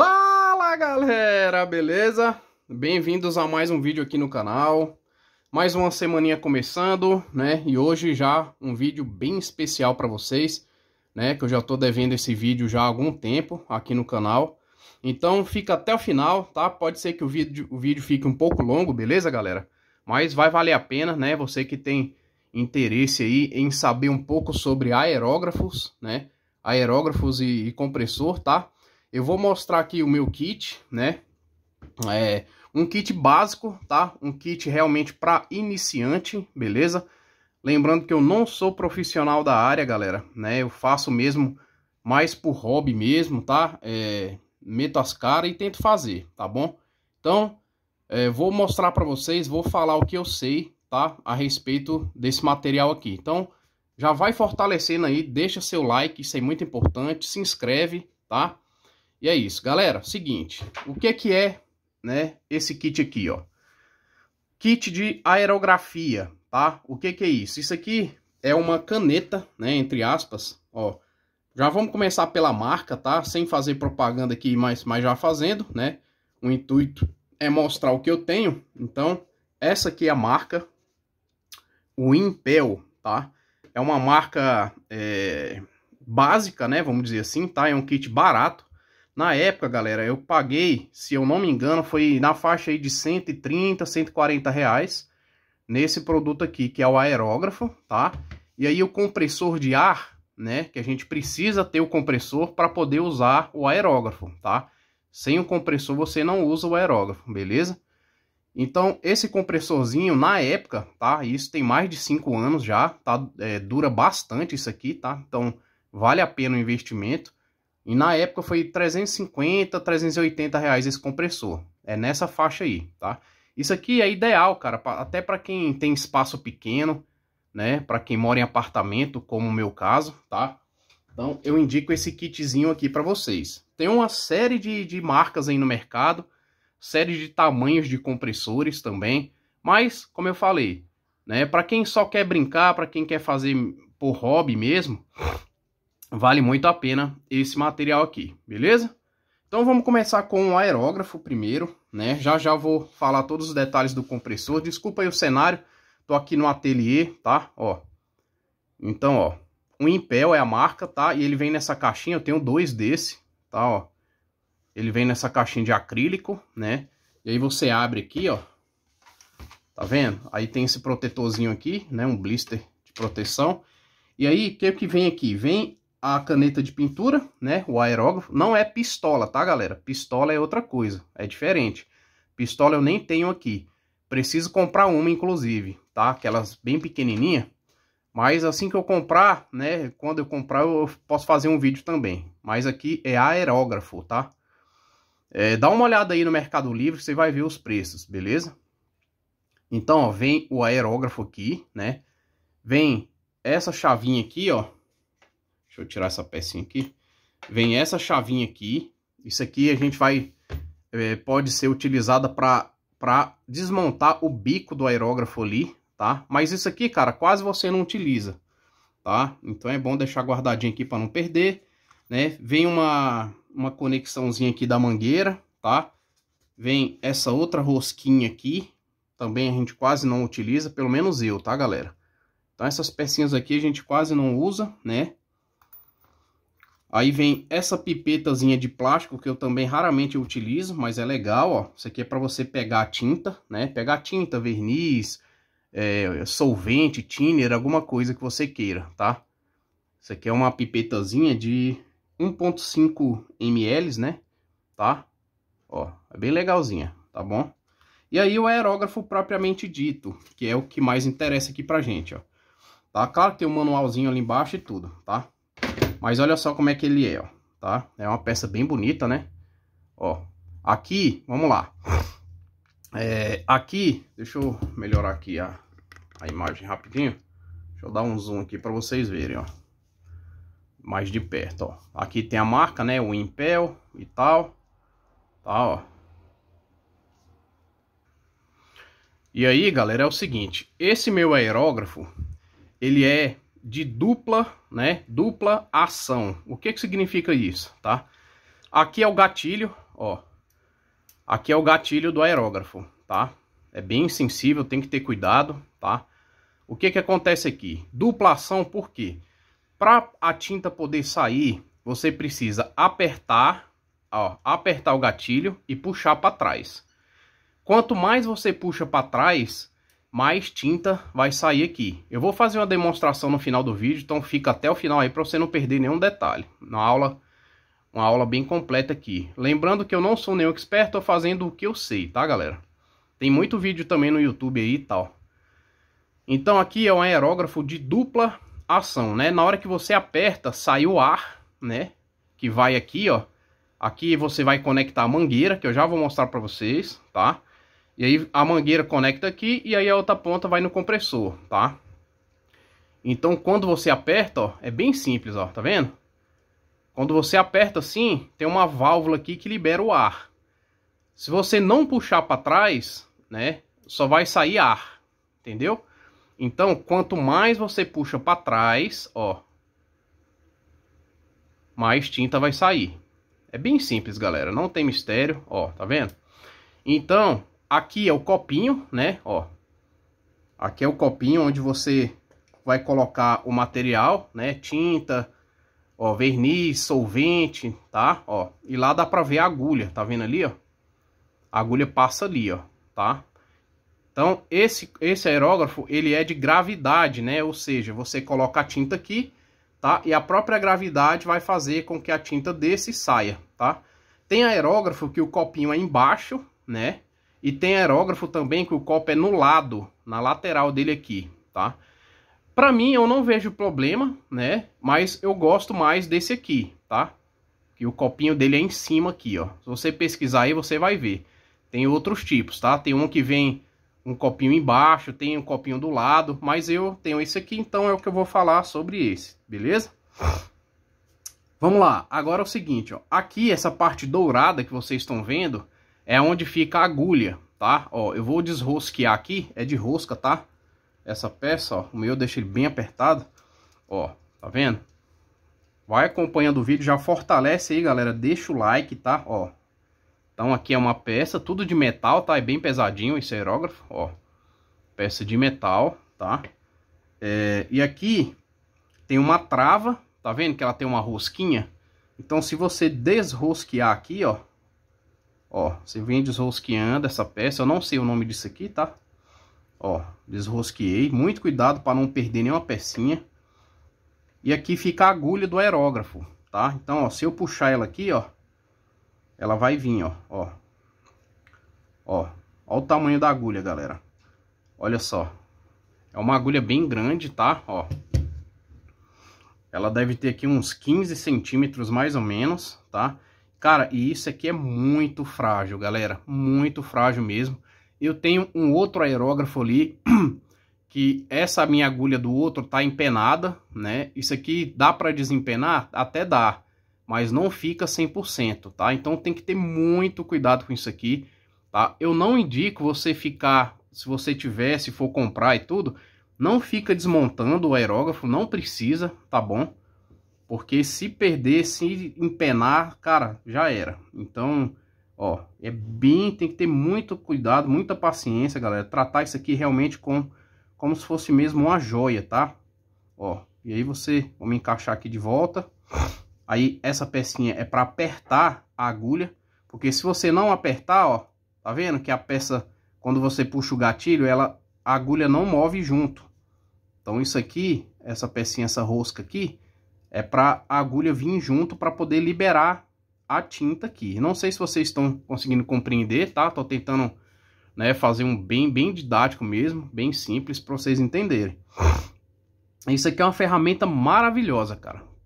Fala galera, beleza? Bem-vindos a mais um vídeo aqui no canal Mais uma semaninha começando, né? E hoje já um vídeo bem especial para vocês né? Que eu já tô devendo esse vídeo já há algum tempo aqui no canal Então fica até o final, tá? Pode ser que o vídeo, o vídeo fique um pouco longo, beleza galera? Mas vai valer a pena, né? Você que tem interesse aí em saber um pouco sobre aerógrafos, né? Aerógrafos e, e compressor, Tá? Eu vou mostrar aqui o meu kit, né? É um kit básico, tá? Um kit realmente para iniciante, beleza? Lembrando que eu não sou profissional da área, galera, né? Eu faço mesmo mais por hobby mesmo, tá? É, meto as caras e tento fazer, tá bom? Então, é, vou mostrar para vocês, vou falar o que eu sei, tá? A respeito desse material aqui. Então, já vai fortalecendo aí, deixa seu like, isso é muito importante, se inscreve, tá? E é isso, galera. Seguinte, o que é que é, né, esse kit aqui, ó? Kit de aerografia, tá? O que é que é isso? Isso aqui é uma caneta, né, entre aspas, ó. Já vamos começar pela marca, tá? Sem fazer propaganda aqui, mas, mas já fazendo, né? O intuito é mostrar o que eu tenho. Então, essa aqui é a marca, o Impel, tá? É uma marca é, básica, né? Vamos dizer assim, tá? É um kit barato. Na época, galera, eu paguei, se eu não me engano, foi na faixa aí de 130, 140 reais nesse produto aqui, que é o aerógrafo, tá? E aí o compressor de ar, né, que a gente precisa ter o compressor para poder usar o aerógrafo, tá? Sem o compressor você não usa o aerógrafo, beleza? Então, esse compressorzinho, na época, tá? Isso tem mais de 5 anos já, tá? É, dura bastante isso aqui, tá? Então, vale a pena o investimento. E na época foi 350, 380 reais esse compressor. É nessa faixa aí, tá? Isso aqui é ideal, cara, pra, até para quem tem espaço pequeno, né? Para quem mora em apartamento, como o meu caso, tá? Então eu indico esse kitzinho aqui para vocês. Tem uma série de, de marcas aí no mercado, série de tamanhos de compressores também. Mas, como eu falei, né? Para quem só quer brincar, para quem quer fazer por hobby mesmo, vale muito a pena esse material aqui, beleza? Então vamos começar com o aerógrafo primeiro, né? Já já vou falar todos os detalhes do compressor. Desculpa aí o cenário, tô aqui no ateliê, tá? Ó. Então, ó, o Impel é a marca, tá? E ele vem nessa caixinha, eu tenho dois desse, tá, ó. Ele vem nessa caixinha de acrílico, né? E aí você abre aqui, ó. Tá vendo? Aí tem esse protetorzinho aqui, né? Um blister de proteção. E aí, o que que vem aqui? Vem a caneta de pintura, né? O aerógrafo. Não é pistola, tá, galera? Pistola é outra coisa, é diferente. Pistola eu nem tenho aqui. Preciso comprar uma, inclusive, tá? Aquelas bem pequenininha. Mas assim que eu comprar, né? Quando eu comprar, eu posso fazer um vídeo também. Mas aqui é aerógrafo, tá? É, dá uma olhada aí no Mercado Livre, você vai ver os preços, beleza? Então, ó, vem o aerógrafo aqui, né? Vem essa chavinha aqui, ó Deixa eu tirar essa pecinha aqui. Vem essa chavinha aqui. Isso aqui a gente vai... É, pode ser utilizada para desmontar o bico do aerógrafo ali, tá? Mas isso aqui, cara, quase você não utiliza, tá? Então é bom deixar guardadinho aqui para não perder, né? Vem uma, uma conexãozinha aqui da mangueira, tá? Vem essa outra rosquinha aqui, também a gente quase não utiliza, pelo menos eu, tá, galera? Então essas pecinhas aqui a gente quase não usa, né? Aí vem essa pipetazinha de plástico que eu também raramente utilizo, mas é legal, ó. Isso aqui é para você pegar tinta, né? Pegar tinta, verniz, é, solvente, tinner, alguma coisa que você queira, tá? Isso aqui é uma pipetazinha de 1.5 ml, né? Tá? Ó, é bem legalzinha, tá bom? E aí o aerógrafo propriamente dito, que é o que mais interessa aqui pra gente, ó. Tá? Claro que tem um manualzinho ali embaixo e tudo, tá? Mas olha só como é que ele é, ó, tá? É uma peça bem bonita, né? Ó, aqui, vamos lá. É, aqui, deixa eu melhorar aqui a, a imagem rapidinho. Deixa eu dar um zoom aqui para vocês verem, ó. Mais de perto, ó. Aqui tem a marca, né? O Impel e tal. Tá, ó. E aí, galera, é o seguinte. Esse meu aerógrafo, ele é de dupla né? Dupla ação. O que que significa isso, tá? Aqui é o gatilho, ó. Aqui é o gatilho do aerógrafo, tá? É bem sensível, tem que ter cuidado, tá? O que que acontece aqui? Dupla ação por quê? Para a tinta poder sair, você precisa apertar, ó, apertar o gatilho e puxar para trás. Quanto mais você puxa para trás, mais tinta vai sair aqui. Eu vou fazer uma demonstração no final do vídeo, então fica até o final aí para você não perder nenhum detalhe. Uma aula, uma aula bem completa aqui. Lembrando que eu não sou nenhum experto, tô fazendo o que eu sei, tá galera? Tem muito vídeo também no YouTube aí e tal. Então aqui é um aerógrafo de dupla ação, né? Na hora que você aperta, sai o ar, né? Que vai aqui, ó. Aqui você vai conectar a mangueira, que eu já vou mostrar para vocês, Tá? E aí a mangueira conecta aqui e aí a outra ponta vai no compressor, tá? Então quando você aperta, ó, é bem simples, ó, tá vendo? Quando você aperta assim, tem uma válvula aqui que libera o ar. Se você não puxar para trás, né, só vai sair ar, entendeu? Então, quanto mais você puxa para trás, ó, mais tinta vai sair. É bem simples, galera, não tem mistério, ó, tá vendo? Então, Aqui é o copinho, né? Ó. Aqui é o copinho onde você vai colocar o material, né? Tinta, ó, verniz, solvente, tá? Ó. E lá dá pra ver a agulha, tá vendo ali, ó? A agulha passa ali, ó, tá? Então, esse, esse aerógrafo, ele é de gravidade, né? Ou seja, você coloca a tinta aqui, tá? E a própria gravidade vai fazer com que a tinta desse saia, tá? Tem aerógrafo que o copinho é embaixo, né? E tem aerógrafo também que o copo é no lado, na lateral dele aqui, tá? Pra mim, eu não vejo problema, né? Mas eu gosto mais desse aqui, tá? Que o copinho dele é em cima aqui, ó. Se você pesquisar aí, você vai ver. Tem outros tipos, tá? Tem um que vem um copinho embaixo, tem um copinho do lado, mas eu tenho esse aqui, então é o que eu vou falar sobre esse, beleza? Vamos lá, agora é o seguinte, ó, aqui essa parte dourada que vocês estão vendo é onde fica a agulha, tá? Ó, eu vou desrosquear aqui, é de rosca, tá? Essa peça, ó, o meu eu deixei ele bem apertado, ó, tá vendo? Vai acompanhando o vídeo, já fortalece aí, galera, deixa o like, tá? Ó, então aqui é uma peça, tudo de metal, tá? É bem pesadinho esse aerógrafo, ó, peça de metal, tá? É, e aqui tem uma trava, tá vendo que ela tem uma rosquinha? Então se você desrosquear aqui, ó, Ó, você vem desrosqueando essa peça. Eu não sei o nome disso aqui, tá? Ó, desrosqueei. Muito cuidado para não perder nenhuma pecinha. E aqui fica a agulha do aerógrafo, tá? Então, ó, se eu puxar ela aqui, ó, ela vai vir, ó, ó. Ó, ó o tamanho da agulha, galera. Olha só. É uma agulha bem grande, tá? Ó. Ela deve ter aqui uns 15 centímetros, mais ou menos, tá? Cara, e isso aqui é muito frágil, galera. Muito frágil mesmo. Eu tenho um outro aerógrafo ali, que essa minha agulha do outro tá empenada, né? Isso aqui dá para desempenar? Até dá, mas não fica 100%, tá? Então tem que ter muito cuidado com isso aqui, tá? Eu não indico você ficar, se você tiver, se for comprar e tudo, não fica desmontando o aerógrafo, não precisa, tá bom? Porque se perder, se empenar, cara, já era. Então, ó, é bem, tem que ter muito cuidado, muita paciência, galera. Tratar isso aqui realmente com, como se fosse mesmo uma joia, tá? Ó, e aí você, vamos encaixar aqui de volta. Aí essa pecinha é para apertar a agulha, porque se você não apertar, ó, tá vendo que a peça, quando você puxa o gatilho, ela, a agulha não move junto. Então isso aqui, essa pecinha, essa rosca aqui, é para a agulha vir junto para poder liberar a tinta aqui. Não sei se vocês estão conseguindo compreender, tá? Tô tentando né, fazer um bem, bem didático mesmo, bem simples para vocês entenderem. Isso aqui é uma ferramenta maravilhosa, cara.